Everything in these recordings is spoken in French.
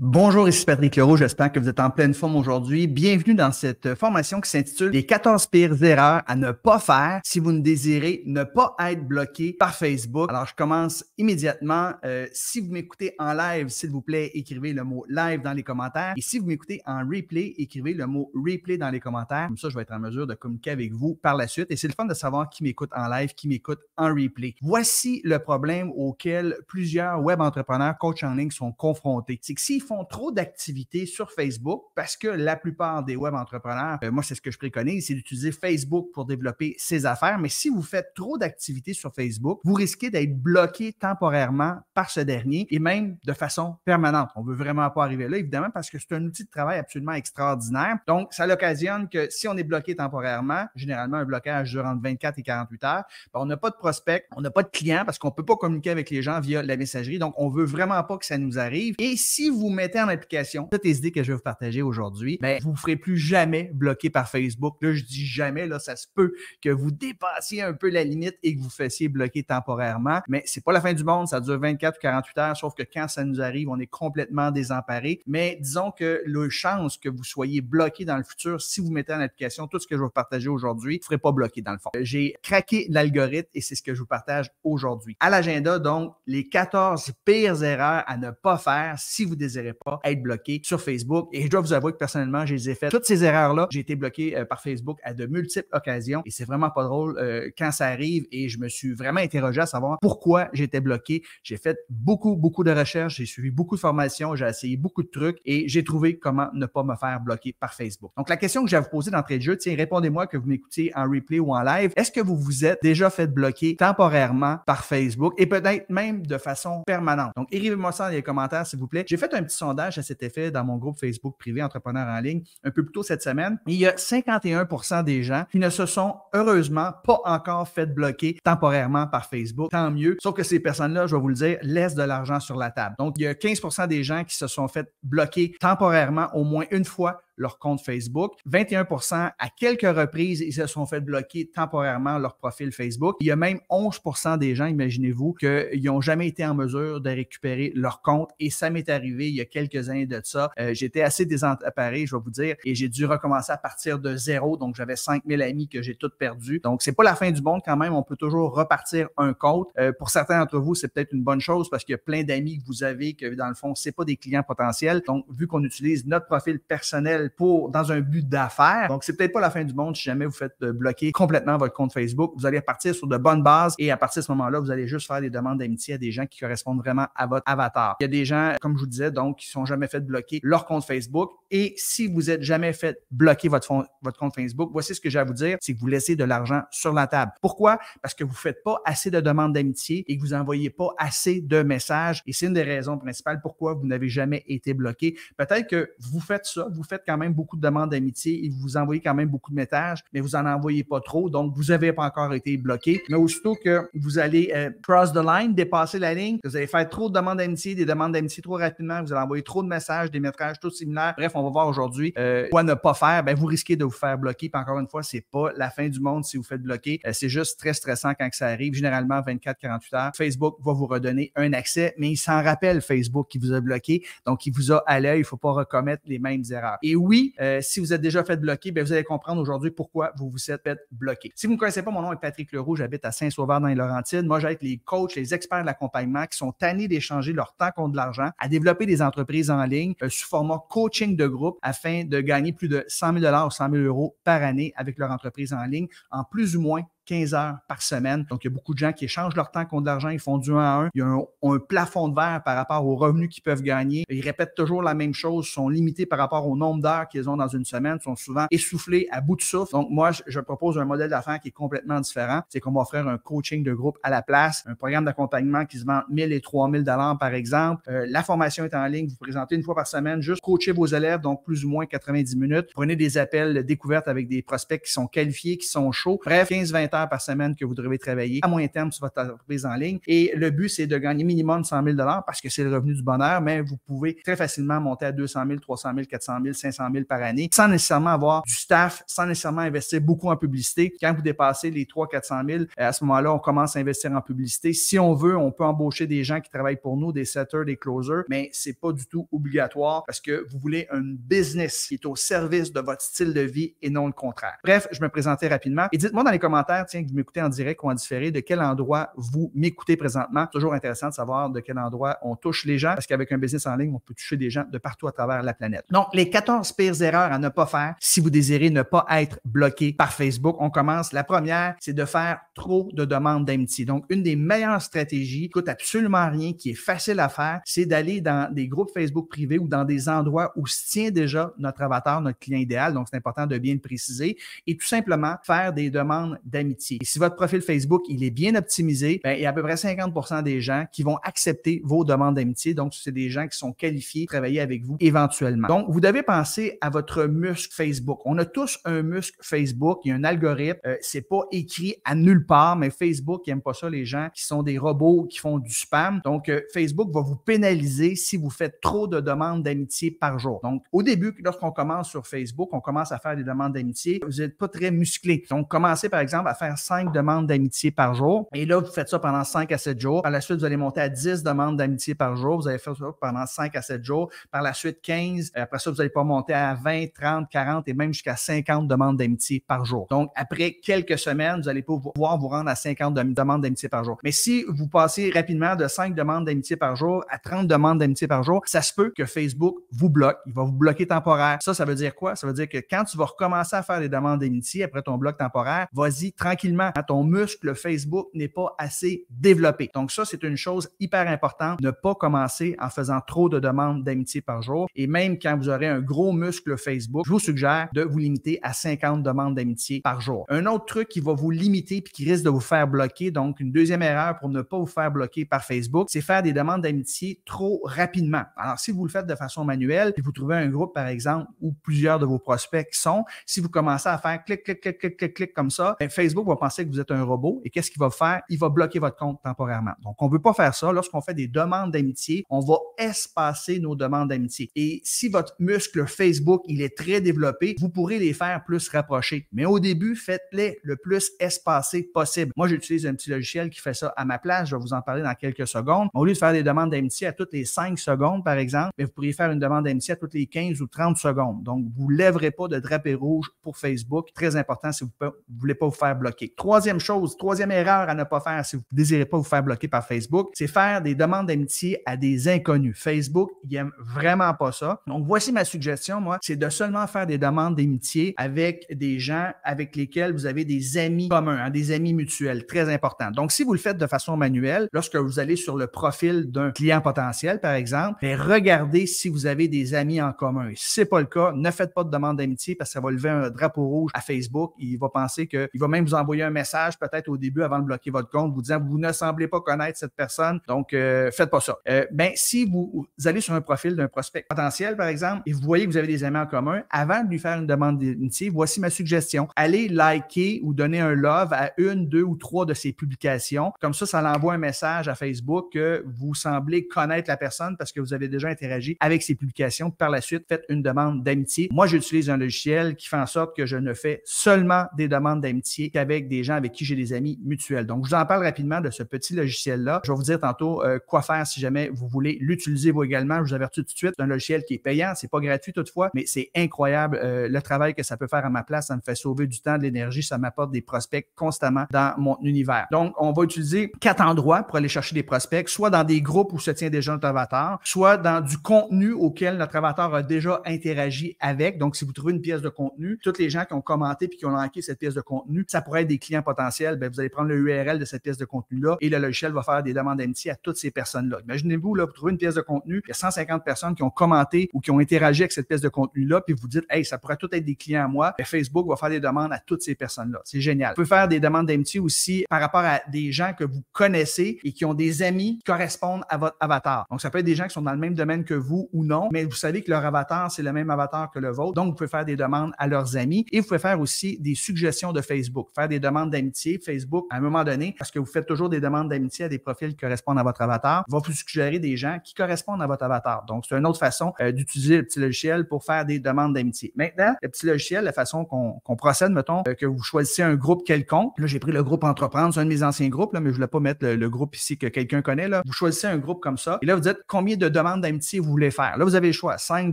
Bonjour, ici Patrick Leroux. J'espère que vous êtes en pleine forme aujourd'hui. Bienvenue dans cette euh, formation qui s'intitule Les 14 pires erreurs à ne pas faire si vous ne désirez ne pas être bloqué par Facebook. Alors, je commence immédiatement. Euh, si vous m'écoutez en live, s'il vous plaît, écrivez le mot live dans les commentaires. Et si vous m'écoutez en replay, écrivez le mot replay dans les commentaires. Comme ça, je vais être en mesure de communiquer avec vous par la suite. Et c'est le fun de savoir qui m'écoute en live, qui m'écoute en replay. Voici le problème auquel plusieurs web entrepreneurs coach en ligne sont confrontés. C'est font trop d'activités sur Facebook parce que la plupart des web entrepreneurs, euh, moi, c'est ce que je préconise, c'est d'utiliser Facebook pour développer ses affaires. Mais si vous faites trop d'activités sur Facebook, vous risquez d'être bloqué temporairement par ce dernier et même de façon permanente. On ne veut vraiment pas arriver là, évidemment, parce que c'est un outil de travail absolument extraordinaire. Donc, ça l'occasionne que si on est bloqué temporairement, généralement un blocage durant 24 et 48 heures, ben, on n'a pas de prospect, on n'a pas de client parce qu'on ne peut pas communiquer avec les gens via la messagerie. Donc, on ne veut vraiment pas que ça nous arrive. Et si vous mettez en application toutes les idées que je vais vous partager aujourd'hui, mais vous ne ferez plus jamais bloquer par Facebook. Là, je dis jamais, là, ça se peut que vous dépassiez un peu la limite et que vous fassiez bloquer temporairement. Mais c'est pas la fin du monde. Ça dure 24 ou 48 heures, sauf que quand ça nous arrive, on est complètement désemparé. Mais disons que le chance que vous soyez bloqué dans le futur, si vous mettez en application tout ce que je vais vous partager aujourd'hui, vous ne ferez pas bloquer dans le fond. J'ai craqué l'algorithme et c'est ce que je vous partage aujourd'hui. À l'agenda, donc, les 14 pires erreurs à ne pas faire si vous désirez pas être bloqué sur Facebook. Et je dois vous avouer que personnellement, je les ai Toutes ces erreurs-là, j'ai été bloqué euh, par Facebook à de multiples occasions et c'est vraiment pas drôle euh, quand ça arrive et je me suis vraiment interrogé à savoir pourquoi j'étais bloqué. J'ai fait beaucoup, beaucoup de recherches, j'ai suivi beaucoup de formations, j'ai essayé beaucoup de trucs et j'ai trouvé comment ne pas me faire bloquer par Facebook. Donc, la question que j'avais à vous poser d'entrée de jeu, tiens, répondez-moi que vous m'écoutez en replay ou en live. Est-ce que vous vous êtes déjà fait bloquer temporairement par Facebook et peut-être même de façon permanente? Donc, écrivez-moi ça dans les commentaires, s'il vous plaît. J'ai fait un petit sondage à cet effet dans mon groupe Facebook privé Entrepreneurs en ligne un peu plus tôt cette semaine. Il y a 51 des gens qui ne se sont heureusement pas encore fait bloquer temporairement par Facebook. Tant mieux. Sauf que ces personnes-là, je vais vous le dire, laissent de l'argent sur la table. Donc, il y a 15 des gens qui se sont fait bloquer temporairement au moins une fois leur compte Facebook. 21 à quelques reprises, ils se sont fait bloquer temporairement leur profil Facebook. Il y a même 11 des gens, imaginez-vous, qu'ils n'ont jamais été en mesure de récupérer leur compte. Et ça m'est arrivé il y a quelques années de ça. Euh, j'étais assez désapparé, je vais vous dire, et j'ai dû recommencer à partir de zéro. Donc, j'avais 5000 amis que j'ai toutes perdus. Donc, c'est pas la fin du monde quand même. On peut toujours repartir un compte. Euh, pour certains d'entre vous, c'est peut-être une bonne chose parce qu'il y a plein d'amis que vous avez que, dans le fond, c'est pas des clients potentiels. Donc, vu qu'on utilise notre profil personnel pour dans un but d'affaires. Donc, c'est peut-être pas la fin du monde si jamais vous faites euh, bloquer complètement votre compte Facebook. Vous allez repartir sur de bonnes bases et à partir de ce moment-là, vous allez juste faire des demandes d'amitié à des gens qui correspondent vraiment à votre avatar. Il y a des gens, comme je vous disais, donc, qui ne sont jamais fait bloquer leur compte Facebook. Et si vous êtes jamais fait bloquer votre, votre compte Facebook, voici ce que j'ai à vous dire, c'est que vous laissez de l'argent sur la table. Pourquoi? Parce que vous faites pas assez de demandes d'amitié et que vous envoyez pas assez de messages. Et c'est une des raisons principales pourquoi vous n'avez jamais été bloqué. Peut-être que vous faites ça, vous faites quand même beaucoup de demandes d'amitié et vous envoyez quand même beaucoup de messages, mais vous n'en envoyez pas trop. Donc, vous n'avez pas encore été bloqué. Mais aussitôt que vous allez euh, cross the line, dépasser la ligne, vous allez faire trop de demandes d'amitié, des demandes d'amitié trop rapidement, vous allez envoyer trop de messages, des métrages, tout similaire. Bref, on va voir aujourd'hui euh, quoi ne pas faire. Ben, vous risquez de vous faire bloquer. Puis encore une fois, c'est pas la fin du monde si vous faites bloquer. Euh, c'est juste très stressant quand ça arrive. Généralement, 24-48 heures, Facebook va vous redonner un accès, mais il s'en rappelle Facebook qui vous a bloqué. Donc, il vous a à l'œil. Il ne faut pas recommettre les mêmes erreurs oui, euh, si vous êtes déjà fait bloquer, ben, vous allez comprendre aujourd'hui pourquoi vous vous êtes fait bloquer. Si vous ne connaissez pas, mon nom est Patrick Leroux, j'habite à Saint-Sauveur dans les Laurentides. Moi, j'aide les coachs, les experts de l'accompagnement qui sont tannés d'échanger leur temps contre de l'argent à développer des entreprises en ligne euh, sous format coaching de groupe afin de gagner plus de 100 000 ou 100 000 euros par année avec leur entreprise en ligne en plus ou moins 15 heures par semaine. Donc, il y a beaucoup de gens qui échangent leur temps contre de l'argent, ils font du 1 à 1. Il y a un, plafond de verre par rapport aux revenus qu'ils peuvent gagner. Ils répètent toujours la même chose, sont limités par rapport au nombre d'heures qu'ils ont dans une semaine, sont souvent essoufflés, à bout de souffle. Donc, moi, je, propose un modèle d'affaires qui est complètement différent. C'est qu'on va offrir un coaching de groupe à la place, un programme d'accompagnement qui se vend 1000 et 3000 dollars par exemple. Euh, la formation est en ligne, vous présentez une fois par semaine, juste coacher vos élèves, donc plus ou moins 90 minutes. Prenez des appels découvertes avec des prospects qui sont qualifiés, qui sont chauds. Bref, 15-20 ans par semaine que vous devez travailler à moyen terme sur votre entreprise en ligne. Et le but, c'est de gagner minimum 100 000 parce que c'est le revenu du bonheur, mais vous pouvez très facilement monter à 200 000, 300 000, 400 000, 500 000 par année sans nécessairement avoir du staff, sans nécessairement investir beaucoup en publicité. Quand vous dépassez les 300 400 000, à ce moment-là, on commence à investir en publicité. Si on veut, on peut embaucher des gens qui travaillent pour nous, des setters, des closers, mais c'est pas du tout obligatoire parce que vous voulez un business qui est au service de votre style de vie et non le contraire. Bref, je me présentais rapidement et dites-moi dans les commentaires tiens, que vous m'écoutez en direct ou en différé, de quel endroit vous m'écoutez présentement. Toujours intéressant de savoir de quel endroit on touche les gens, parce qu'avec un business en ligne, on peut toucher des gens de partout à travers la planète. Donc, les 14 pires erreurs à ne pas faire si vous désirez ne pas être bloqué par Facebook. On commence. La première, c'est de faire trop de demandes d'amitié. Donc, une des meilleures stratégies qui coûte absolument rien, qui est facile à faire, c'est d'aller dans des groupes Facebook privés ou dans des endroits où se tient déjà notre avatar, notre client idéal. Donc, c'est important de bien le préciser. Et tout simplement, faire des demandes d'amitié et si votre profil Facebook, il est bien optimisé, ben, il y a à peu près 50 des gens qui vont accepter vos demandes d'amitié. Donc, c'est des gens qui sont qualifiés de travailler avec vous éventuellement. Donc, vous devez penser à votre muscle Facebook. On a tous un muscle Facebook. Il y a un algorithme. Ce euh, c'est pas écrit à nulle part, mais Facebook n'aime pas ça, les gens qui sont des robots qui font du spam. Donc, euh, Facebook va vous pénaliser si vous faites trop de demandes d'amitié par jour. Donc, au début, lorsqu'on commence sur Facebook, on commence à faire des demandes d'amitié. Vous n'êtes pas très musclé. Donc, commencez par exemple à faire 5 demandes d'amitié par jour. Et là, vous faites ça pendant 5 à 7 jours. Par la suite, vous allez monter à 10 demandes d'amitié par jour. Vous allez faire ça pendant 5 à 7 jours. Par la suite, 15. Euh, après ça, vous allez pas monter à 20, 30, 40 et même jusqu'à 50 demandes d'amitié par jour. Donc, après quelques semaines, vous allez pouvoir vous rendre à 50 demandes d'amitié par jour. Mais si vous passez rapidement de 5 demandes d'amitié par jour à 30 demandes d'amitié par jour, ça se peut que Facebook vous bloque. Il va vous bloquer temporaire. Ça, ça veut dire quoi? Ça veut dire que quand tu vas recommencer à faire des demandes d'amitié après ton bloc temporaire, vas-y tranquillement ton muscle Facebook n'est pas assez développé. Donc ça, c'est une chose hyper importante. Ne pas commencer en faisant trop de demandes d'amitié par jour. Et même quand vous aurez un gros muscle Facebook, je vous suggère de vous limiter à 50 demandes d'amitié par jour. Un autre truc qui va vous limiter puis qui risque de vous faire bloquer, donc une deuxième erreur pour ne pas vous faire bloquer par Facebook, c'est faire des demandes d'amitié trop rapidement. Alors si vous le faites de façon manuelle, et vous trouvez un groupe par exemple où plusieurs de vos prospects sont, si vous commencez à faire clic, clic, clic, clic, clic, clic comme ça, ben, Facebook Facebook va penser que vous êtes un robot et qu'est-ce qu'il va faire? Il va bloquer votre compte temporairement. Donc, on ne veut pas faire ça. Lorsqu'on fait des demandes d'amitié, on va espacer nos demandes d'amitié. Et si votre muscle Facebook, il est très développé, vous pourrez les faire plus rapprochés. Mais au début, faites-les le plus espacés possible. Moi, j'utilise un petit logiciel qui fait ça à ma place. Je vais vous en parler dans quelques secondes. Au lieu de faire des demandes d'amitié à toutes les 5 secondes, par exemple, mais vous pourriez faire une demande d'amitié à toutes les 15 ou 30 secondes. Donc, vous ne lèverez pas de drapé rouge pour Facebook. Très important si vous ne voulez pas vous faire bloquer Troisième chose, troisième erreur à ne pas faire si vous ne désirez pas vous faire bloquer par Facebook, c'est faire des demandes d'amitié à des inconnus. Facebook, il n'aime vraiment pas ça. Donc, voici ma suggestion, moi, c'est de seulement faire des demandes d'amitié avec des gens avec lesquels vous avez des amis communs, hein, des amis mutuels, très important. Donc, si vous le faites de façon manuelle, lorsque vous allez sur le profil d'un client potentiel, par exemple, ben, regardez si vous avez des amis en commun. si ce n'est pas le cas, ne faites pas de demande d'amitié parce que ça va lever un drapeau rouge à Facebook. Il va penser qu'il va même vous envoyer un message peut-être au début avant de bloquer votre compte, vous disant vous ne semblez pas connaître cette personne, donc euh, faites pas ça. Euh, ben, si vous, allez sur un profil d'un prospect potentiel, par exemple, et vous voyez que vous avez des amis en commun, avant de lui faire une demande d'amitié, voici ma suggestion. Allez liker ou donner un love à une, deux ou trois de ses publications. Comme ça, ça l'envoie un message à Facebook que vous semblez connaître la personne parce que vous avez déjà interagi avec ses publications. Par la suite, faites une demande d'amitié. Moi, j'utilise un logiciel qui fait en sorte que je ne fais seulement des demandes d'amitié avec des gens avec qui j'ai des amis mutuels. Donc, je vous en parle rapidement de ce petit logiciel-là. Je vais vous dire tantôt euh, quoi faire si jamais vous voulez l'utiliser vous également. Je vous avertis tout de suite, c'est un logiciel qui est payant, c'est pas gratuit toutefois, mais c'est incroyable euh, le travail que ça peut faire à ma place. Ça me fait sauver du temps, de l'énergie, ça m'apporte des prospects constamment dans mon univers. Donc, on va utiliser quatre endroits pour aller chercher des prospects, soit dans des groupes où se tient déjà notre avatar, soit dans du contenu auquel notre avatar a déjà interagi avec. Donc, si vous trouvez une pièce de contenu, toutes les gens qui ont commenté puis qui ont liké cette pièce de contenu, ça pourrait des clients potentiels, ben, vous allez prendre le URL de cette pièce de contenu-là et le logiciel va faire des demandes d'amitié à toutes ces personnes-là. Imaginez-vous, là, vous trouvez une pièce de contenu, il y a 150 personnes qui ont commenté ou qui ont interagi avec cette pièce de contenu-là, puis vous dites, hey, ça pourrait tout être des clients à moi. Ben, Facebook va faire des demandes à toutes ces personnes-là. C'est génial. Vous pouvez faire des demandes d'amitié aussi par rapport à des gens que vous connaissez et qui ont des amis qui correspondent à votre avatar. Donc, ça peut être des gens qui sont dans le même domaine que vous ou non, mais vous savez que leur avatar, c'est le même avatar que le vôtre. Donc, vous pouvez faire des demandes à leurs amis et vous pouvez faire aussi des suggestions de Facebook faire des demandes d'amitié. Facebook, à un moment donné, parce que vous faites toujours des demandes d'amitié à des profils qui correspondent à votre avatar, va vous suggérer des gens qui correspondent à votre avatar. Donc, c'est une autre façon euh, d'utiliser le petit logiciel pour faire des demandes d'amitié. Maintenant, le petit logiciel, la façon qu'on procède, mettons, euh, que vous choisissez un groupe quelconque. Là, j'ai pris le groupe entreprendre, c'est un de mes anciens groupes, là, mais je voulais pas mettre le, groupe ici que quelqu'un connaît. Là. Vous choisissez un groupe comme ça. Et là, vous dites combien de demandes d'amitié vous voulez faire. Là, vous avez le choix. 5,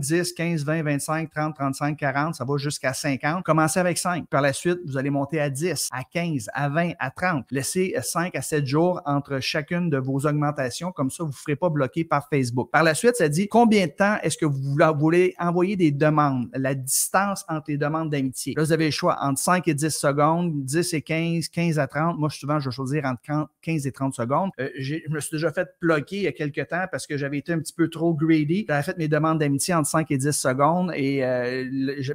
10, 15, 20, 25, 30, 35, 40. Ça va jusqu'à 50. Commencez avec 5. Par la suite, vous allez monter à 10 à 15, à 20, à 30. Laissez 5 euh, à 7 jours entre chacune de vos augmentations. Comme ça, vous ne ferez pas bloquer par Facebook. Par la suite, ça dit combien de temps est-ce que vous voulez envoyer des demandes, la distance entre les demandes d'amitié. Là, vous avez le choix entre 5 et 10 secondes, 10 et 15, 15 à 30. Moi, souvent, je vais choisir entre 15 et 30 secondes. Euh, je me suis déjà fait bloquer il y a quelques temps parce que j'avais été un petit peu trop greedy. J'avais fait mes demandes d'amitié entre 5 et 10 secondes et euh,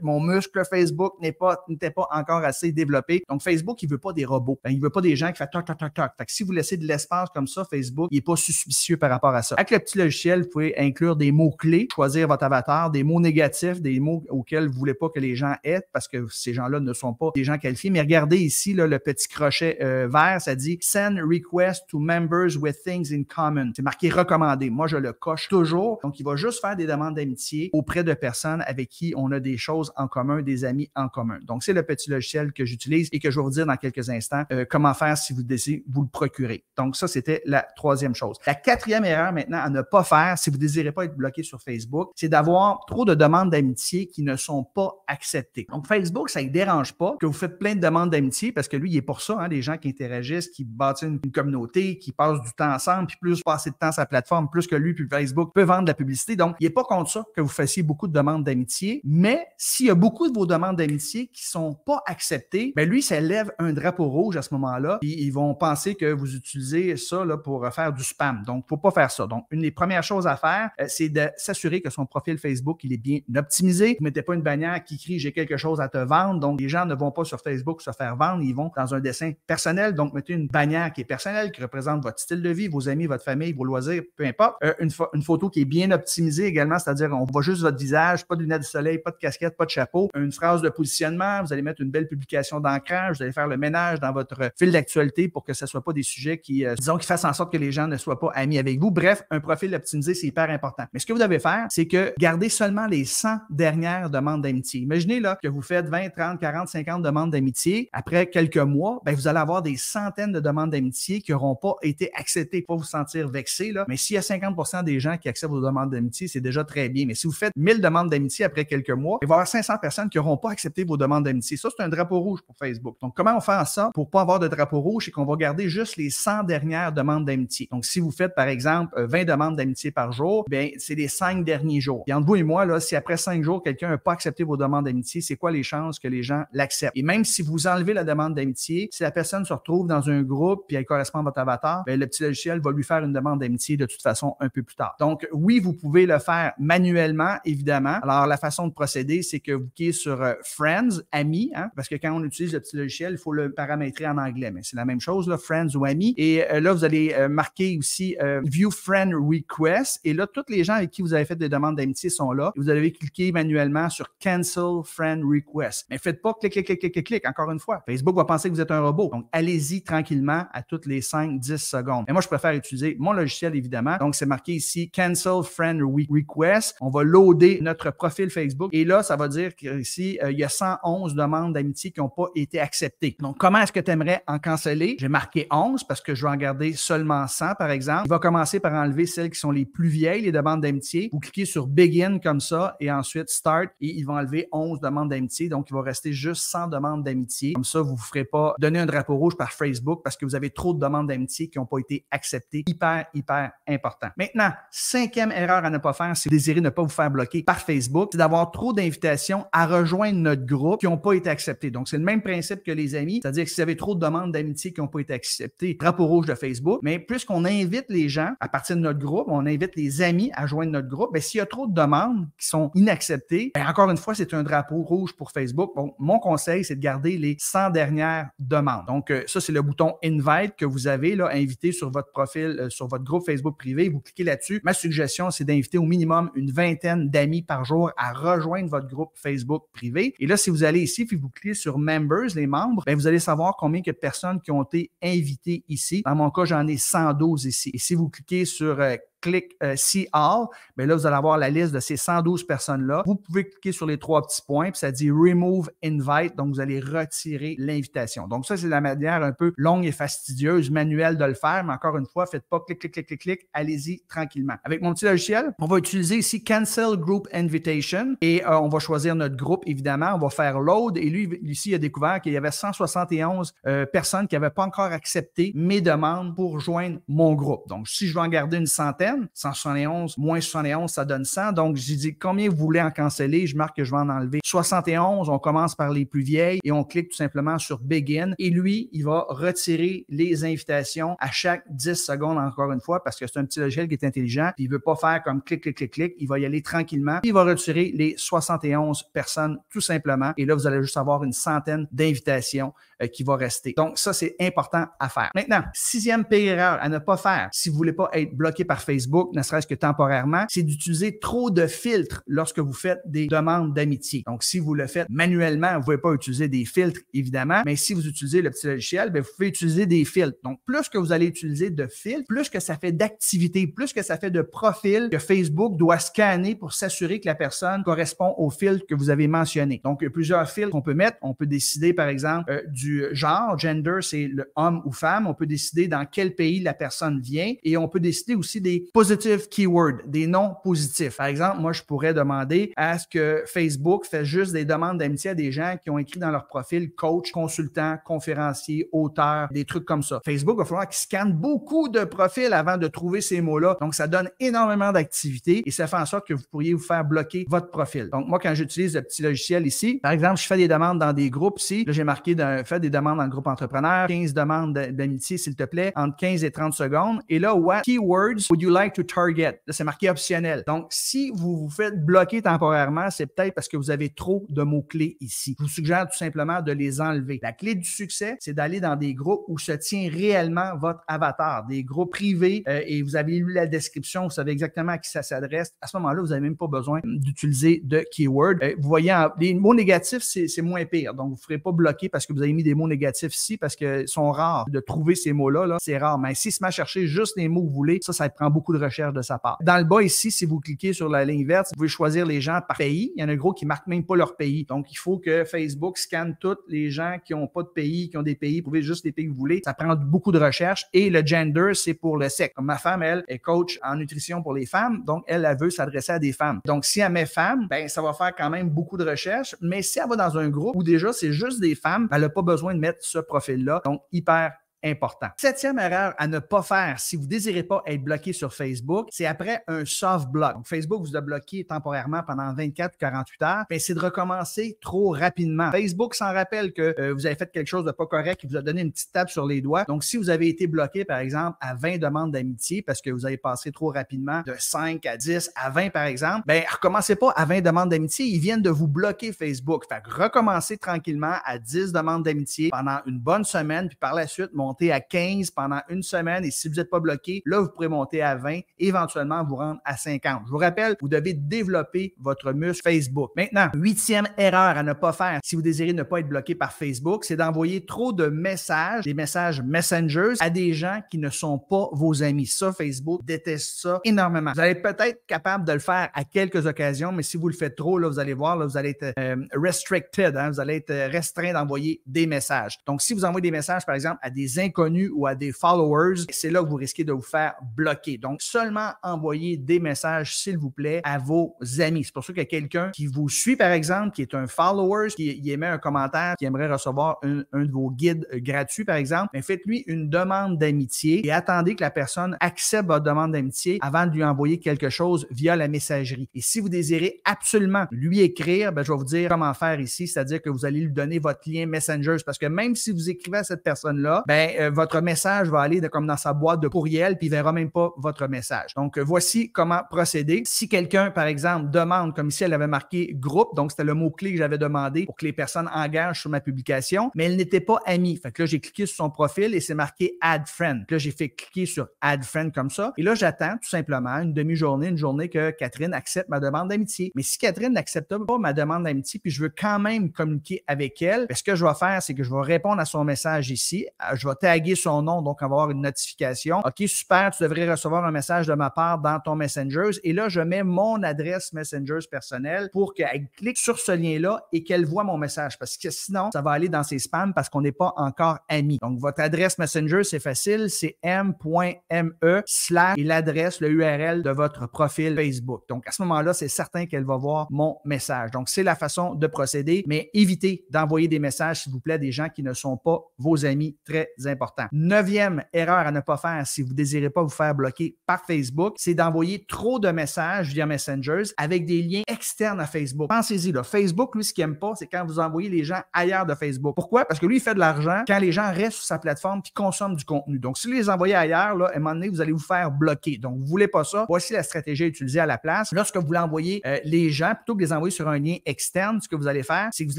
mon muscle Facebook n'était pas, pas encore assez développé. Donc, Facebook, il veut pas des robots. Il ben, il veut pas des gens qui font toc, toc, toc, toc. Fait que si vous laissez de l'espace comme ça, Facebook, il est pas suspicieux par rapport à ça. Avec le petit logiciel, vous pouvez inclure des mots-clés, choisir votre avatar, des mots négatifs, des mots auxquels vous voulez pas que les gens aient parce que ces gens-là ne sont pas des gens qualifiés. Mais regardez ici, là, le petit crochet euh, vert, ça dit send request to members with things in common. C'est marqué recommandé. Moi, je le coche toujours. Donc, il va juste faire des demandes d'amitié auprès de personnes avec qui on a des choses en commun, des amis en commun. Donc, c'est le petit logiciel que j'utilise et que je vous dire dans quelques instants euh, comment faire si vous désirez vous le procurer. Donc, ça, c'était la troisième chose. La quatrième erreur maintenant à ne pas faire si vous désirez pas être bloqué sur Facebook, c'est d'avoir trop de demandes d'amitié qui ne sont pas acceptées. Donc, Facebook, ça ne dérange pas que vous faites plein de demandes d'amitié parce que lui, il est pour ça, hein, les gens qui interagissent, qui bâtissent une, communauté, qui passent du temps ensemble, puis plus passer de temps sur sa plateforme, plus que lui, puis Facebook peut vendre de la publicité. Donc, il n'est pas contre ça que vous fassiez beaucoup de demandes d'amitié, mais s'il y a beaucoup de vos demandes d'amitié qui ne sont pas acceptées, ben lui, ça lève un drapeau rouge à ce moment-là, ils vont penser que vous utilisez ça là, pour faire du spam. Donc, il ne faut pas faire ça. Donc, une des premières choses à faire, euh, c'est de s'assurer que son profil Facebook, il est bien optimisé. ne mettez pas une bannière qui crie « j'ai quelque chose à te vendre ». Donc, les gens ne vont pas sur Facebook se faire vendre, ils vont dans un dessin personnel. Donc, mettez une bannière qui est personnelle, qui représente votre style de vie, vos amis, votre famille, vos loisirs, peu importe. Euh, une, une photo qui est bien optimisée également, c'est-à-dire on voit juste votre visage, pas de lunettes de soleil, pas de casquette, pas de chapeau. Une phrase de positionnement, vous allez mettre une belle publication d'ancrage, vous allez faire le ménage dans votre fil d'actualité pour que ce ne soit pas des sujets qui, euh, disons, qui fassent en sorte que les gens ne soient pas amis avec vous. Bref, un profil optimisé, c'est hyper important. Mais ce que vous devez faire, c'est que gardez seulement les 100 dernières demandes d'amitié. Imaginez là que vous faites 20, 30, 40, 50 demandes d'amitié. Après quelques mois, ben, vous allez avoir des centaines de demandes d'amitié qui n'auront pas été acceptées. Pas vous sentir vexé, là. Mais s'il y a 50 des gens qui acceptent vos demandes d'amitié, c'est déjà très bien. Mais si vous faites 1000 demandes d'amitié après quelques mois, il va y avoir 500 personnes qui n'auront pas accepté vos demandes d'amitié. Ça, c'est un drapeau rouge pour Facebook. Donc, comment on fait ça pour pas avoir de drapeau rouge et qu'on va garder juste les 100 dernières demandes d'amitié. Donc, si vous faites, par exemple, 20 euh, demandes d'amitié par jour, bien, c'est les 5 derniers jours. Et entre vous et moi, là, si après 5 jours, quelqu'un n'a pas accepté vos demandes d'amitié, c'est quoi les chances que les gens l'acceptent? Et même si vous enlevez la demande d'amitié, si la personne se retrouve dans un groupe puis elle correspond à votre avatar, ben, le petit logiciel va lui faire une demande d'amitié de toute façon un peu plus tard. Donc, oui, vous pouvez le faire manuellement, évidemment. Alors, la façon de procéder, c'est que vous cliquez sur euh, Friends, amis, hein, parce que quand on utilise le petit logiciel, il faut le paramétrer en anglais. Mais c'est la même chose, friends ou amis. Et euh, là, vous allez euh, marquer aussi euh, View Friend Request. Et là, tous les gens avec qui vous avez fait des demandes d'amitié sont là. vous allez cliquer manuellement sur Cancel Friend Request. Mais faites pas clic, clic, clic, clic, clic, Encore une fois, Facebook va penser que vous êtes un robot. Donc, allez-y tranquillement à toutes les 5-10 secondes. Et moi, je préfère utiliser mon logiciel, évidemment. Donc, c'est marqué ici Cancel Friend Request. On va loader notre profil Facebook. Et là, ça va dire qu'ici, il y a 111 demandes d'amitié qui n'ont pas été acceptées donc, comment est-ce que tu aimerais en canceller? J'ai marqué 11 parce que je vais en garder seulement 100, par exemple. Il va commencer par enlever celles qui sont les plus vieilles, les demandes d'amitié. Vous cliquez sur Begin comme ça et ensuite Start et il va enlever 11 demandes d'amitié. Donc, il va rester juste 100 demandes d'amitié. Comme ça, vous ne vous ferez pas donner un drapeau rouge par Facebook parce que vous avez trop de demandes d'amitié qui n'ont pas été acceptées. Hyper, hyper important. Maintenant, cinquième erreur à ne pas faire si vous désirez ne pas vous faire bloquer par Facebook, c'est d'avoir trop d'invitations à rejoindre notre groupe qui n'ont pas été acceptées. Donc, c'est le même principe que les amis. C'est-à-dire que si vous avez trop de demandes d'amitié qui n'ont pas été acceptées, drapeau rouge de Facebook. Mais plus qu'on invite les gens à partir de notre groupe, on invite les amis à joindre notre groupe, ben, s'il y a trop de demandes qui sont inacceptées, ben, encore une fois, c'est un drapeau rouge pour Facebook. Bon, mon conseil, c'est de garder les 100 dernières demandes. Donc, euh, ça, c'est le bouton Invite que vous avez là, invité sur votre profil, euh, sur votre groupe Facebook privé. Vous cliquez là-dessus. Ma suggestion, c'est d'inviter au minimum une vingtaine d'amis par jour à rejoindre votre groupe Facebook privé. Et là, si vous allez ici, puis vous cliquez sur Members, les membres, et ben, vous allez savoir combien de personnes qui ont été invitées ici. Dans mon cas, j'en ai 112 ici. Et si vous cliquez sur euh, clique euh, See All, mais ben là, vous allez avoir la liste de ces 112 personnes-là. Vous pouvez cliquer sur les trois petits points, puis ça dit Remove Invite, donc vous allez retirer l'invitation. Donc, ça, c'est la manière un peu longue et fastidieuse, manuelle de le faire, mais encore une fois, faites pas clic, clic, clic, clic, clic, allez-y tranquillement. Avec mon petit logiciel, on va utiliser ici Cancel Group Invitation et euh, on va choisir notre groupe, évidemment. On va faire Load et lui, ici, il a découvert qu'il y avait 171 euh, personnes qui n'avaient pas encore accepté mes demandes pour joindre mon groupe. Donc, si je veux en garder une centaine, 171 moins 71, ça donne 100. Donc, j'ai dit combien vous voulez en canceller. Je marque que je vais en enlever 71. On commence par les plus vieilles et on clique tout simplement sur Begin. Et lui, il va retirer les invitations à chaque 10 secondes, encore une fois, parce que c'est un petit logiciel qui est intelligent. Il il veut pas faire comme clic, clic, clic, clic. Il va y aller tranquillement. Il va retirer les 71 personnes tout simplement. Et là, vous allez juste avoir une centaine d'invitations euh, qui vont rester. Donc, ça, c'est important à faire. Maintenant, sixième pire erreur à ne pas faire si vous ne voulez pas être bloqué par Facebook Facebook, ne serait-ce que temporairement, c'est d'utiliser trop de filtres lorsque vous faites des demandes d'amitié. Donc, si vous le faites manuellement, vous ne pouvez pas utiliser des filtres, évidemment, mais si vous utilisez le petit logiciel, ben, vous pouvez utiliser des filtres. Donc, plus que vous allez utiliser de filtres, plus que ça fait d'activités, plus que ça fait de profils que Facebook doit scanner pour s'assurer que la personne correspond au filtres que vous avez mentionné. Donc, il y a plusieurs filtres qu'on peut mettre. On peut décider, par exemple, euh, du genre. Gender, c'est le homme ou femme. On peut décider dans quel pays la personne vient et on peut décider aussi des positive keyword, des noms positifs. Par exemple, moi, je pourrais demander à ce que Facebook fait juste des demandes d'amitié à des gens qui ont écrit dans leur profil coach, consultant, conférencier, auteur, des trucs comme ça. Facebook va falloir qu'ils scannent beaucoup de profils avant de trouver ces mots-là. Donc, ça donne énormément d'activité et ça fait en sorte que vous pourriez vous faire bloquer votre profil. Donc, moi, quand j'utilise le petit logiciel ici, par exemple, je fais des demandes dans des groupes ici. Là, j'ai marqué de, fait des demandes dans le groupe entrepreneur, 15 demandes d'amitié, s'il te plaît, entre 15 et 30 secondes. Et là, what keywords would you like to target. c'est marqué optionnel. Donc, si vous vous faites bloquer temporairement, c'est peut-être parce que vous avez trop de mots-clés ici. Je vous suggère tout simplement de les enlever. La clé du succès, c'est d'aller dans des groupes où se tient réellement votre avatar, des groupes privés euh, et vous avez lu la description, vous savez exactement à qui ça s'adresse. À ce moment-là, vous n'avez même pas besoin d'utiliser de keyword. Euh, vous voyez, les mots négatifs, c'est, moins pire. Donc, vous ne ferez pas bloquer parce que vous avez mis des mots négatifs ici parce qu'ils sont rares de trouver ces mots-là. Là, c'est rare. Mais si se m'a juste les mots que vous voulez, ça, ça prend beaucoup de recherche de sa part. Dans le bas ici, si vous cliquez sur la ligne verte, vous pouvez choisir les gens par pays. Il y en a un gros qui marque même pas leur pays. Donc, il faut que Facebook scanne toutes les gens qui n'ont pas de pays, qui ont des pays. Vous pouvez juste les pays que vous voulez. Ça prend beaucoup de recherches. Et le gender, c'est pour le sexe. ma femme, elle, est coach en nutrition pour les femmes. Donc, elle, elle veut s'adresser à des femmes. Donc, si elle met femme, ben, ça va faire quand même beaucoup de recherches. Mais si elle va dans un groupe où déjà c'est juste des femmes, ben, elle n'a pas besoin de mettre ce profil-là. Donc, hyper important. Septième erreur à ne pas faire si vous désirez pas être bloqué sur Facebook, c'est après un soft block. Donc, Facebook vous a bloqué temporairement pendant 24 48 heures. Ben, c'est de recommencer trop rapidement. Facebook s'en rappelle que euh, vous avez fait quelque chose de pas correct, qui vous a donné une petite tape sur les doigts. Donc, si vous avez été bloqué, par exemple, à 20 demandes d'amitié parce que vous avez passé trop rapidement de 5 à 10 à 20, par exemple, ben, recommencez pas à 20 demandes d'amitié. Ils viennent de vous bloquer Facebook. Fait que recommencez tranquillement à 10 demandes d'amitié pendant une bonne semaine, puis par la suite, mon monter à 15 pendant une semaine et si vous n'êtes pas bloqué, là, vous pourrez monter à 20, éventuellement vous rendre à 50. Je vous rappelle, vous devez développer votre muscle Facebook. Maintenant, huitième erreur à ne pas faire si vous désirez ne pas être bloqué par Facebook, c'est d'envoyer trop de messages, des messages messengers à des gens qui ne sont pas vos amis. Ça, Facebook déteste ça énormément. Vous allez peut-être capable de le faire à quelques occasions, mais si vous le faites trop, là, vous allez voir, là, vous allez être euh, restricted, hein. vous allez être euh, restreint d'envoyer des messages. Donc, si vous envoyez des messages, par exemple, à des inconnu ou à des followers, c'est là que vous risquez de vous faire bloquer. Donc, seulement envoyez des messages, s'il vous plaît, à vos amis. C'est pour ça que quelqu'un qui vous suit, par exemple, qui est un follower, qui y émet un commentaire, qui aimerait recevoir un, de vos guides euh, gratuits, par exemple, faites-lui une demande d'amitié et attendez que la personne accepte votre demande d'amitié avant de lui envoyer quelque chose via la messagerie. Et si vous désirez absolument lui écrire, ben, je vais vous dire comment faire ici, c'est-à-dire que vous allez lui donner votre lien Messenger parce que même si vous écrivez à cette personne-là, ben, euh, votre message va aller comme dans sa boîte de courriel, puis il verra même pas votre message. Donc, euh, voici comment procéder. Si quelqu'un, par exemple, demande, comme ici, elle avait marqué groupe, donc c'était le mot-clé que j'avais demandé pour que les personnes engagent sur ma publication, mais elle n'était pas amie. Fait que là, j'ai cliqué sur son profil et c'est marqué Add Friend. Là, j'ai fait cliquer sur Add Friend comme ça. Et là, j'attends tout simplement une demi-journée, une journée que Catherine accepte ma demande d'amitié. Mais si Catherine n'accepte pas ma demande d'amitié, puis je veux quand même communiquer avec elle, ben, ce que je vais faire, c'est que je vais répondre à son message ici. Euh, je taguer son nom, donc on va avoir une notification. OK, super, tu devrais recevoir un message de ma part dans ton Messenger. Et là, je mets mon adresse Messenger personnelle pour qu'elle clique sur ce lien-là et qu'elle voit mon message. Parce que sinon, ça va aller dans ses spams parce qu'on n'est pas encore amis. Donc, votre adresse Messenger, c'est facile, c'est m.me slash et l'adresse, le URL de votre profil Facebook. Donc, à ce moment-là, c'est certain qu'elle va voir mon message. Donc, c'est la façon de procéder, mais évitez d'envoyer des messages, s'il vous plaît, des gens qui ne sont pas vos amis très important. Neuvième erreur à ne pas faire si vous ne désirez pas vous faire bloquer par Facebook, c'est d'envoyer trop de messages via Messengers avec des liens externes à Facebook. Pensez-y, là. Facebook, lui, ce qu'il n'aime pas, c'est quand vous envoyez les gens ailleurs de Facebook. Pourquoi? Parce que lui, il fait de l'argent quand les gens restent sur sa plateforme qui consomment du contenu. Donc, si vous les envoyez ailleurs, là, à un moment donné, vous allez vous faire bloquer. Donc, vous voulez pas ça. Voici la stratégie à utiliser à la place. Lorsque vous l'envoyez euh, les gens, plutôt que de les envoyer sur un lien externe, ce que vous allez faire, c'est que vous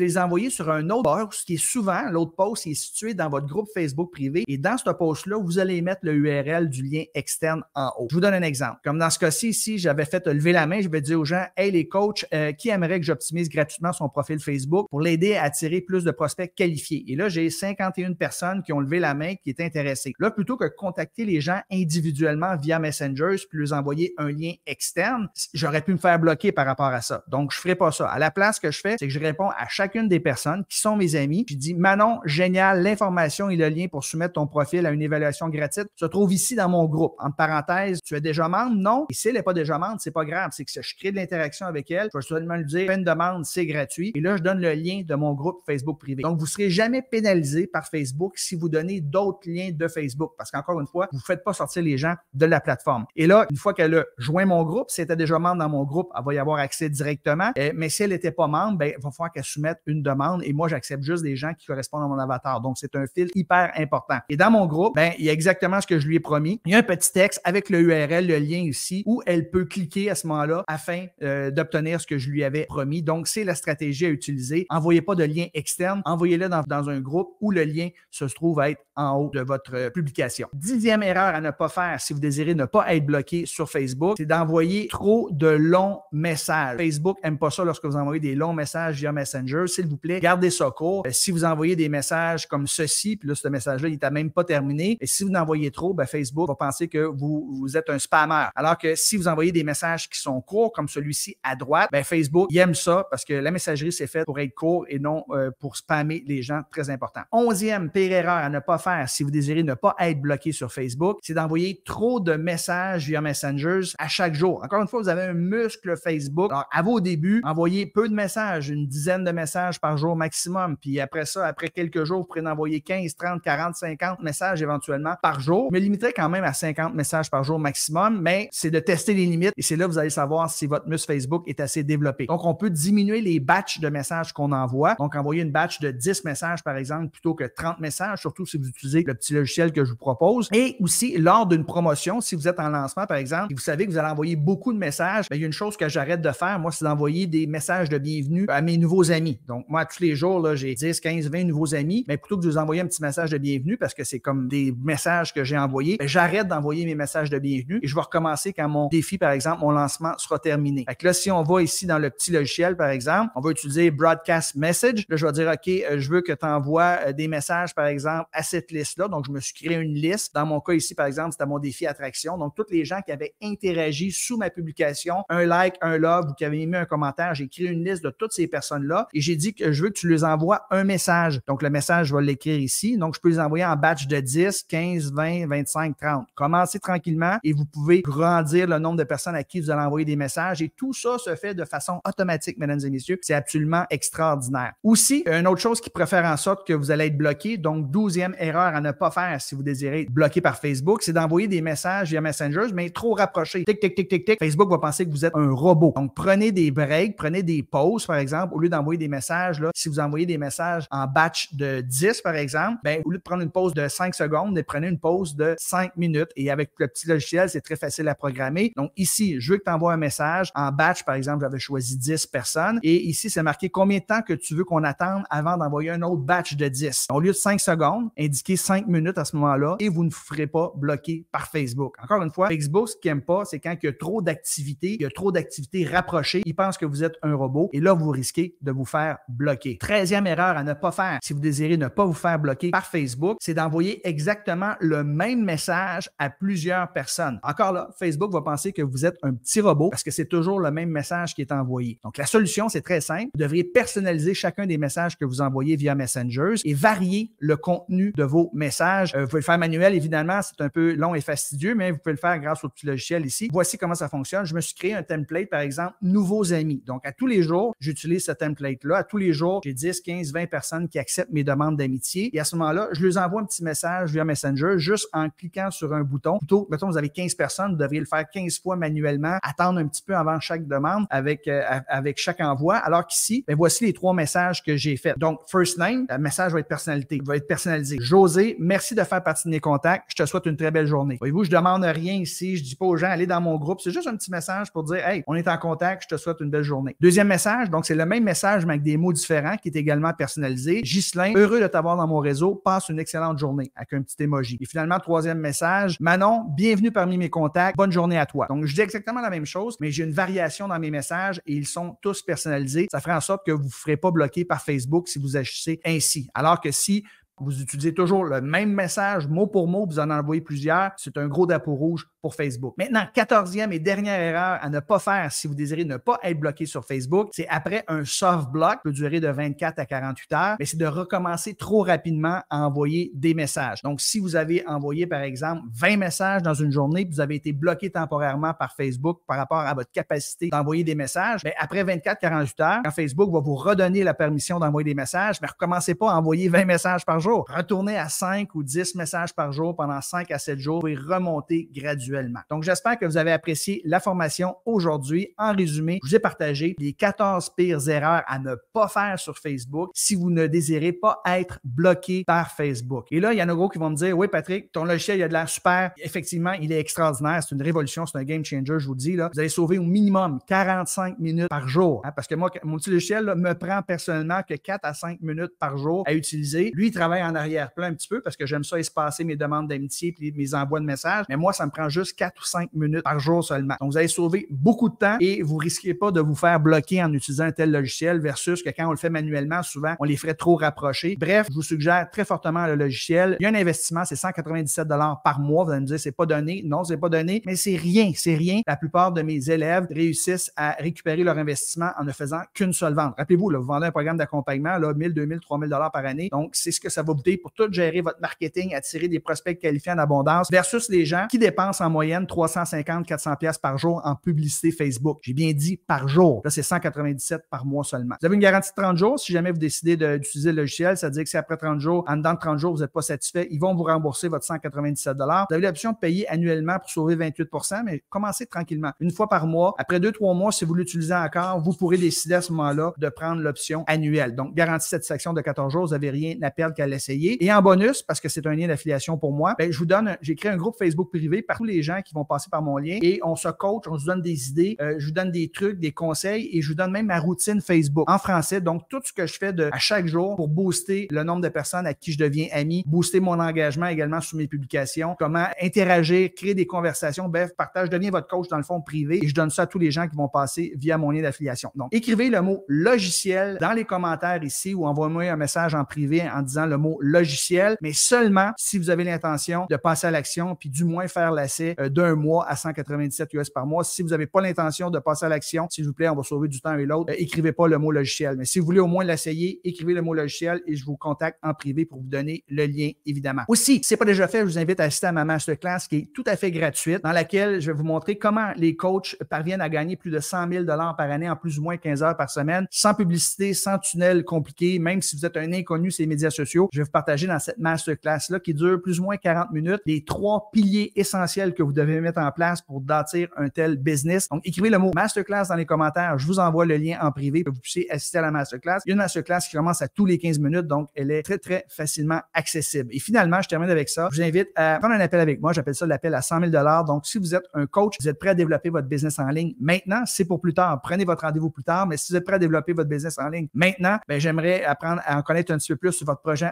les envoyez sur un autre post qui est souvent, l'autre post est situé dans votre groupe Facebook privé. Et dans ce post-là, vous allez mettre le URL du lien externe en haut. Je vous donne un exemple. Comme dans ce cas-ci, si j'avais fait lever la main, je vais dire aux gens, hey les coachs, euh, qui aimerait que j'optimise gratuitement son profil Facebook pour l'aider à attirer plus de prospects qualifiés? Et là, j'ai 51 personnes qui ont levé la main, qui est intéressées. Là, plutôt que contacter les gens individuellement via Messenger, puis leur envoyer un lien externe, j'aurais pu me faire bloquer par rapport à ça. Donc, je ferai pas ça. À la place, ce que je fais, c'est que je réponds à chacune des personnes qui sont mes amis, puis dis, Manon, génial, l'information et le lien pour soumettre ton profil à une évaluation gratuite se trouve ici dans mon groupe. En parenthèse, tu es déjà membre? Non. Et si elle n'est pas déjà membre, c'est pas grave. C'est que je crée de l'interaction avec elle. Je vais seulement lui dire, une demande, c'est gratuit. Et là, je donne le lien de mon groupe Facebook privé. Donc, vous ne serez jamais pénalisé par Facebook si vous donnez d'autres liens de Facebook. Parce qu'encore une fois, vous ne faites pas sortir les gens de la plateforme. Et là, une fois qu'elle a joint mon groupe, si elle était déjà membre dans mon groupe, elle va y avoir accès directement. Euh, mais si elle n'était pas membre, ben il va falloir qu'elle soumette une demande. Et moi, j'accepte juste les gens qui correspondent à mon avatar. Donc, c'est un fil hyper important important. Et dans mon groupe, ben, il y a exactement ce que je lui ai promis. Il y a un petit texte avec le URL, le lien ici, où elle peut cliquer à ce moment-là afin euh, d'obtenir ce que je lui avais promis. Donc, c'est la stratégie à utiliser. Envoyez pas de lien externe, envoyez-le dans, dans un groupe où le lien se trouve à être en haut de votre euh, publication. Dixième erreur à ne pas faire si vous désirez ne pas être bloqué sur Facebook, c'est d'envoyer trop de longs messages. Facebook aime pas ça lorsque vous envoyez des longs messages via Messenger. S'il vous plaît, gardez ça court. Euh, si vous envoyez des messages comme ceci, puis là, ce message même pas terminé. Et si vous n'envoyez trop, ben, Facebook va penser que vous, êtes un spammeur. Alors que si vous envoyez des messages qui sont courts, comme celui-ci à droite, ben, Facebook aime ça parce que la messagerie, s'est faite pour être court et non euh, pour spammer les gens. Très important. Onzième pire erreur à ne pas faire si vous désirez ne pas être bloqué sur Facebook, c'est d'envoyer trop de messages via Messengers à chaque jour. Encore une fois, vous avez un muscle Facebook. Alors, à vos débuts, envoyez peu de messages, une dizaine de messages par jour maximum. Puis après ça, après quelques jours, vous pourrez envoyer 15, 30, 40, 50 messages éventuellement par jour. Je me limiterai quand même à 50 messages par jour maximum, mais c'est de tester les limites et c'est là que vous allez savoir si votre muscle Facebook est assez développé. Donc, on peut diminuer les batches de messages qu'on envoie. Donc, envoyer une batch de 10 messages, par exemple, plutôt que 30 messages, surtout si vous utilisez le petit logiciel que je vous propose. Et aussi, lors d'une promotion, si vous êtes en lancement, par exemple, et vous savez que vous allez envoyer beaucoup de messages, ben, il y a une chose que j'arrête de faire, moi, c'est d'envoyer des messages de bienvenue à mes nouveaux amis. Donc, moi, tous les jours, là, j'ai 10, 15, 20 nouveaux amis, mais plutôt que de vous envoyer un petit message de bienvenue, parce que c'est comme des messages que j'ai envoyés, ben, j'arrête d'envoyer mes messages de bienvenue et je vais recommencer quand mon défi, par exemple, mon lancement sera terminé. Fait là, si on va ici dans le petit logiciel, par exemple, on va utiliser Broadcast Message. Là, je vais dire, OK, euh, je veux que tu envoies euh, des messages, par exemple, à cette liste-là. Donc, je me suis créé une liste. Dans mon cas ici, par exemple, c'était mon défi attraction. Donc, toutes les gens qui avaient interagi sous ma publication, un like, un love ou qui avaient mis un commentaire, j'ai créé une liste de toutes ces personnes-là et j'ai dit que je veux que tu les envoies un message. Donc, le message, je vais l'écrire ici. Donc, je peux les envoyer en batch de 10, 15, 20, 25, 30. Commencez tranquillement et vous pouvez grandir le nombre de personnes à qui vous allez envoyer des messages et tout ça se fait de façon automatique, mesdames et messieurs. C'est absolument extraordinaire. Aussi, une autre chose qui préfère en sorte que vous allez être bloqué, donc douzième erreur à ne pas faire si vous désirez être bloqué par Facebook, c'est d'envoyer des messages via Messenger, mais trop rapproché. Tic, tic, tic, tic, tic. Facebook va penser que vous êtes un robot. Donc, prenez des breaks, prenez des pauses, par exemple, au lieu d'envoyer des messages, là, si vous envoyez des messages en batch de 10, par exemple, ben, au lieu de une pause de 5 secondes, et prenez une pause de 5 minutes. Et avec le petit logiciel, c'est très facile à programmer. Donc ici, je veux que tu envoies un message. En batch, par exemple, j'avais choisi 10 personnes. Et ici, c'est marqué combien de temps que tu veux qu'on attende avant d'envoyer un autre batch de 10. Au lieu de 5 secondes, indiquez 5 minutes à ce moment-là et vous ne ferez pas bloquer par Facebook. Encore une fois, Facebook, ce qu'il n'aime pas, c'est quand il y a trop d'activités, il y a trop d'activités rapprochées, il pense que vous êtes un robot et là, vous risquez de vous faire bloquer. Treizième erreur à ne pas faire si vous désirez ne pas vous faire bloquer par Facebook c'est d'envoyer exactement le même message à plusieurs personnes. Encore là, Facebook va penser que vous êtes un petit robot parce que c'est toujours le même message qui est envoyé. Donc, la solution, c'est très simple. Vous devriez personnaliser chacun des messages que vous envoyez via Messengers et varier le contenu de vos messages. Euh, vous pouvez le faire manuel, évidemment, c'est un peu long et fastidieux, mais vous pouvez le faire grâce au petit logiciel ici. Voici comment ça fonctionne. Je me suis créé un template, par exemple, nouveaux amis. Donc, à tous les jours, j'utilise ce template-là. À tous les jours, j'ai 10, 15, 20 personnes qui acceptent mes demandes d'amitié. Et à ce moment-là, je envoie un petit message via Messenger juste en cliquant sur un bouton. Plutôt, mettons, vous avez 15 personnes, vous devriez le faire 15 fois manuellement, attendre un petit peu avant chaque demande avec, euh, avec chaque envoi. Alors qu'ici, ben, voici les trois messages que j'ai faits. Donc, first name, le message va être personnalité, va être personnalisé. José, merci de faire partie de mes contacts. Je te souhaite une très belle journée. Voyez-vous, je demande rien ici. Je dis pas aux gens, d'aller dans mon groupe. C'est juste un petit message pour dire, hey, on est en contact. Je te souhaite une belle journée. Deuxième message, donc c'est le même message, mais avec des mots différents qui est également personnalisé. Ghislain, heureux de t'avoir dans mon réseau. Passe une excellente journée avec un petit emoji. Et finalement, troisième message, Manon, bienvenue parmi mes contacts, bonne journée à toi. Donc, je dis exactement la même chose, mais j'ai une variation dans mes messages et ils sont tous personnalisés. Ça ferait en sorte que vous ne ferez pas bloquer par Facebook si vous agissez ainsi. Alors que si vous utilisez toujours le même message, mot pour mot, vous en envoyez plusieurs, c'est un gros drapeau rouge pour Facebook. Maintenant, quatorzième et dernière erreur à ne pas faire si vous désirez ne pas être bloqué sur Facebook, c'est après un soft block, peut durer de 24 à 48 heures, mais c'est de recommencer trop rapidement à envoyer des messages. Donc, si vous avez envoyé, par exemple, 20 messages dans une journée, vous avez été bloqué temporairement par Facebook par rapport à votre capacité d'envoyer des messages, Mais ben, après 24-48 heures, Facebook va vous redonner la permission d'envoyer des messages, mais recommencez pas à envoyer 20 messages par jour Retournez à 5 ou 10 messages par jour pendant 5 à 7 jours et remonter graduellement. Donc, j'espère que vous avez apprécié la formation aujourd'hui. En résumé, je vous ai partagé les 14 pires erreurs à ne pas faire sur Facebook si vous ne désirez pas être bloqué par Facebook. Et là, il y en a gros qui vont me dire, oui, Patrick, ton logiciel, il a de l'air super. Effectivement, il est extraordinaire. C'est une révolution. C'est un game changer, je vous dis. Là. Vous allez sauver au minimum 45 minutes par jour. Hein, parce que moi, mon petit logiciel me prend personnellement que 4 à 5 minutes par jour à utiliser. Lui, il travaille en arrière-plan un petit peu parce que j'aime ça espacer mes demandes d'amitié puis mes envois de messages. Mais moi, ça me prend juste 4 ou 5 minutes par jour seulement. Donc, vous allez sauver beaucoup de temps et vous risquez pas de vous faire bloquer en utilisant un tel logiciel versus que quand on le fait manuellement, souvent, on les ferait trop rapprocher. Bref, je vous suggère très fortement le logiciel. Il y a un investissement, c'est 197 dollars par mois. Vous allez me dire, c'est pas donné. Non, c'est pas donné, mais c'est rien. C'est rien. La plupart de mes élèves réussissent à récupérer leur investissement en ne faisant qu'une seule vente. Rappelez-vous, vous vendez un programme d'accompagnement, là, 1000, 2000, 3000 par année. Donc, c'est ce que ça va vous dire pour tout gérer votre marketing, attirer des prospects qualifiés en abondance versus les gens qui dépensent en moyenne 350, 400 pièces par jour en publicité Facebook. J'ai bien dit par jour. Là, c'est 197 par mois seulement. Vous avez une garantie de 30 jours. Si jamais vous décidez d'utiliser le logiciel, ça veut dire que si après 30 jours, en dedans de 30 jours, vous n'êtes pas satisfait, ils vont vous rembourser votre 197 Vous avez l'option de payer annuellement pour sauver 28 mais commencez tranquillement. Une fois par mois, après deux, trois mois, si vous l'utilisez encore, vous pourrez décider à ce moment-là de prendre l'option annuelle. Donc, garantie satisfaction de 14 jours, vous n'avez rien à perdre essayer. Et en bonus, parce que c'est un lien d'affiliation pour moi, ben, je vous donne, j'ai créé un groupe Facebook privé par tous les gens qui vont passer par mon lien et on se coach, on se donne des idées, euh, je vous donne des trucs, des conseils et je vous donne même ma routine Facebook en français. Donc, tout ce que je fais de, à chaque jour pour booster le nombre de personnes à qui je deviens ami, booster mon engagement également sur mes publications, comment interagir, créer des conversations, bref, partage, devenir votre coach dans le fond privé et je donne ça à tous les gens qui vont passer via mon lien d'affiliation. Donc, écrivez le mot logiciel dans les commentaires ici ou envoie moi un message en privé en disant le mot logiciel, mais seulement si vous avez l'intention de passer à l'action, puis du moins faire l'essai euh, d'un mois à 197 US par mois. Si vous n'avez pas l'intention de passer à l'action, s'il vous plaît, on va sauver du temps et l'autre. Euh, écrivez pas le mot logiciel. Mais si vous voulez au moins l'essayer, écrivez le mot logiciel et je vous contacte en privé pour vous donner le lien, évidemment. Aussi, si ce n'est pas déjà fait, je vous invite à assister à ma masterclass qui est tout à fait gratuite, dans laquelle je vais vous montrer comment les coachs parviennent à gagner plus de 100 000 par année en plus ou moins 15 heures par semaine, sans publicité, sans tunnel compliqué, même si vous êtes un inconnu les médias sociaux je vais vous partager dans cette masterclass-là qui dure plus ou moins 40 minutes les trois piliers essentiels que vous devez mettre en place pour bâtir un tel business. Donc, écrivez le mot masterclass dans les commentaires. Je vous envoie le lien en privé pour que vous puissiez assister à la masterclass. Il y a une masterclass qui commence à tous les 15 minutes, donc elle est très, très facilement accessible. Et finalement, je termine avec ça. Je vous invite à prendre un appel avec moi. J'appelle ça l'appel à 100 000 Donc, si vous êtes un coach, vous êtes prêt à développer votre business en ligne maintenant, c'est pour plus tard. Prenez votre rendez-vous plus tard, mais si vous êtes prêt à développer votre business en ligne maintenant, ben, j'aimerais apprendre à en connaître un petit peu plus sur votre projet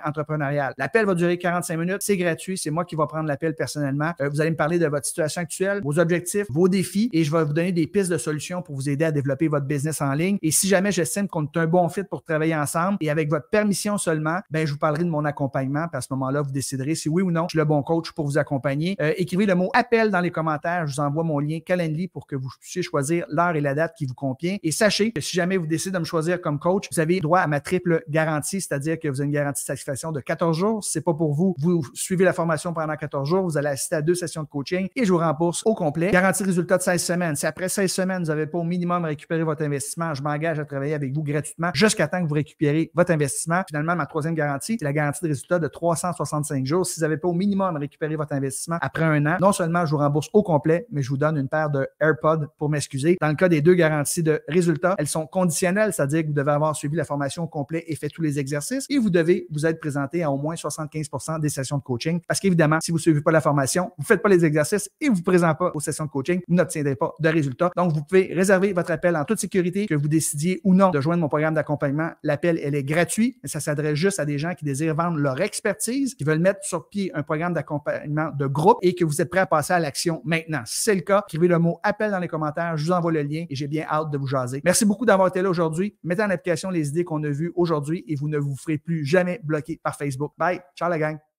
L'appel va durer 45 minutes. C'est gratuit. C'est moi qui vais prendre l'appel personnellement. Euh, vous allez me parler de votre situation actuelle, vos objectifs, vos défis et je vais vous donner des pistes de solutions pour vous aider à développer votre business en ligne. Et si jamais j'estime qu'on est un bon fit pour travailler ensemble et avec votre permission seulement, ben, je vous parlerai de mon accompagnement. Puis à ce moment-là, vous déciderez si oui ou non je suis le bon coach pour vous accompagner. Euh, écrivez le mot appel dans les commentaires. Je vous envoie mon lien Calendly pour que vous puissiez choisir l'heure et la date qui vous convient. Et sachez que si jamais vous décidez de me choisir comme coach, vous avez droit à ma triple garantie, c'est-à-dire que vous avez une garantie de satisfaction de 14 jours. Si ce n'est pas pour vous, vous suivez la formation pendant 14 jours, vous allez assister à deux sessions de coaching et je vous rembourse au complet. Garantie résultat de 16 semaines. Si après 16 semaines, vous n'avez pas au minimum récupéré votre investissement, je m'engage à travailler avec vous gratuitement jusqu'à temps que vous récupérez votre investissement. Finalement, ma troisième garantie, c'est la garantie de résultat de 365 jours. Si vous n'avez pas au minimum récupéré votre investissement après un an, non seulement je vous rembourse au complet, mais je vous donne une paire de AirPods pour m'excuser. Dans le cas des deux garanties de résultat, elles sont conditionnelles, c'est-à-dire que vous devez avoir suivi la formation au complet et fait tous les exercices et vous devez vous être à au moins 75 des sessions de coaching. Parce qu'évidemment, si vous ne suivez pas la formation, vous ne faites pas les exercices et vous ne vous présentez pas aux sessions de coaching, vous n'obtiendrez pas de résultats. Donc, vous pouvez réserver votre appel en toute sécurité, que vous décidiez ou non de joindre mon programme d'accompagnement. L'appel, elle est gratuite, mais ça s'adresse juste à des gens qui désirent vendre leur expertise, qui veulent mettre sur pied un programme d'accompagnement de groupe et que vous êtes prêt à passer à l'action maintenant. Si c'est le cas, écrivez le mot appel dans les commentaires, je vous envoie le lien et j'ai bien hâte de vous jaser. Merci beaucoup d'avoir été là aujourd'hui. Mettez en application les idées qu'on a vues aujourd'hui et vous ne vous ferez plus jamais bloquer par Facebook. Bye. Ciao la gang.